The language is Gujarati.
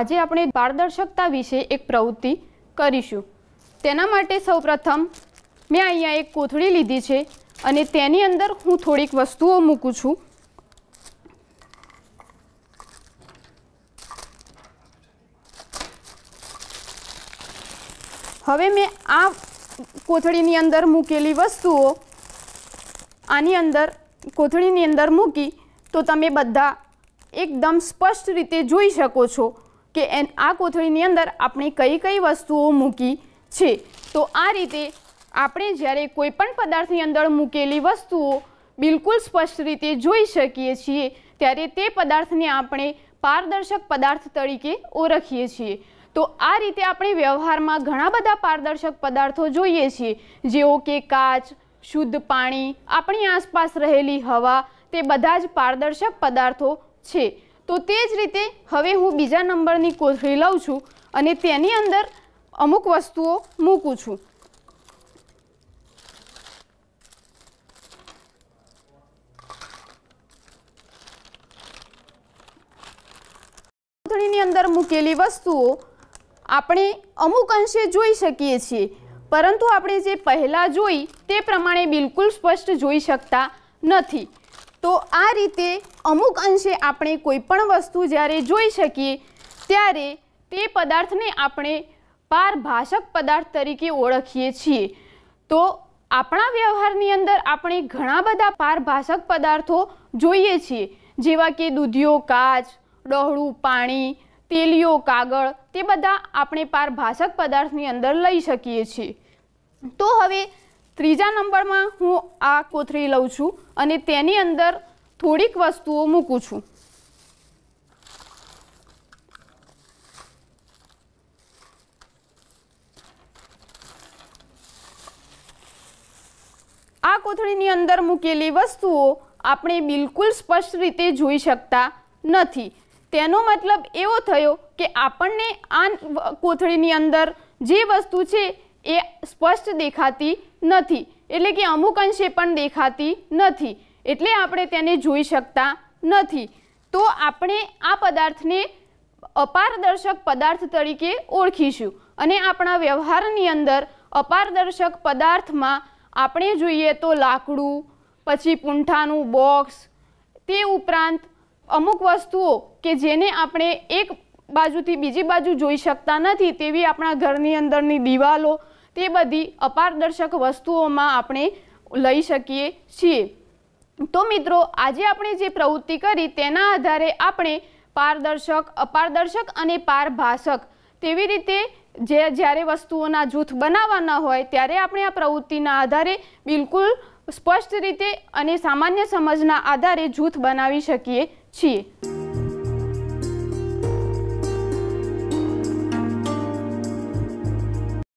આજે આપણે પારદર્શકતા વિશે એક પ્રવૃત્તિ કરીશું તેના માટે સૌપ્રથમ મેં અહીંયા એક કોથળી લીધી છે અને તેની અંદર હું થોડીક વસ્તુઓ મૂકું છું હવે મેં આ કોથળીની અંદર મૂકેલી વસ્તુઓ આની અંદર કોથળીની અંદર મૂકી તો તમે બધા એકદમ સ્પષ્ટ રીતે જોઈ શકો છો કે એન આ કોથળીની અંદર આપણે કઈ કઈ વસ્તુઓ મૂકી છે તો આ રીતે આપણે જ્યારે કોઈપણ પદાર્થની અંદર મૂકેલી વસ્તુઓ બિલકુલ સ્પષ્ટ રીતે જોઈ શકીએ છીએ ત્યારે તે પદાર્થને આપણે પારદર્શક પદાર્થ તરીકે ઓળખીએ છીએ તો આ રીતે આપણે વ્યવહારમાં ઘણા બધા પારદર્શક પદાર્થો જોઈએ છીએ જેવો કે કાચ શુદ્ધ પાણી આપણી આસપાસ રહેલી હવા તે બધા જ પારદર્શક પદાર્થો છે તો તે જ રીતે હવે હું બીજા નંબરની કોથળી લઉં છું અને તેની અંદર અમુક વસ્તુઓ મૂકું છું કોથળીની અંદર મૂકેલી વસ્તુઓ આપણે અમુક અંશે જોઈ શકીએ છીએ પરંતુ આપણે જે પહેલાં જોઈ તે પ્રમાણે બિલકુલ સ્પષ્ટ જોઈ શકતા નથી તો આ રીતે અમુક અંશે આપણે કોઈપણ વસ્તુ જ્યારે જોઈ શકીએ ત્યારે તે પદાર્થને આપણે પારભાષક પદાર્થ તરીકે ઓળખીએ છીએ તો આપણા વ્યવહારની અંદર આપણે ઘણા બધા પારભાષક પદાર્થો જોઈએ છીએ જેવા કે દૂધિયો કાચ ડહોળું પાણી તેલીઓ કાગળ તે બધા આપણે પારભાષક પદાર્થની અંદર લઈ શકીએ છીએ તો હવે ત્રીજા નંબરમાં હું આ કોથળી લઉં છું અને તેની અંદર થોડીક વસ્તુઓ મૂકું છું આ કોથળીની અંદર મૂકેલી વસ્તુઓ આપણે બિલકુલ સ્પષ્ટ રીતે જોઈ શકતા નથી તેનો મતલબ એવો થયો કે આપણને આ કોથળીની અંદર જે વસ્તુ છે એ સ્પષ્ટ દેખાતી નથી એટલે કે અમુક અંશે પણ દેખાતી નથી એટલે આપણે તેને જોઈ શકતા નથી તો આપણે આ પદાર્થને અપારદર્શક પદાર્થ તરીકે ઓળખીશું અને આપણા વ્યવહારની અંદર અપારદર્શક પદાર્થમાં આપણે જોઈએ તો લાકડું પછી પૂંઠાનું બોક્સ તે ઉપરાંત અમુક વસ્તુઓ કે જેને આપણે એક બાજુથી બીજી બાજુ જોઈ શકતા નથી તેવી આપણા ઘરની અંદરની દિવાલો તે બધી અપારદર્શક વસ્તુઓમાં આપણે લઈ શકીએ છીએ તો મિત્રો આજે આપણે જે પ્રવૃત્તિ કરી તેના આધારે આપણે પારદર્શક અપારદર્શક અને પારભાષક તેવી રીતે જે જ્યારે વસ્તુઓના જૂથ બનાવવાના હોય ત્યારે આપણે આ પ્રવૃત્તિના આધારે બિલકુલ સ્પષ્ટ રીતે અને સામાન્ય સમજના આધારે જૂથ બનાવી શકીએ છીએ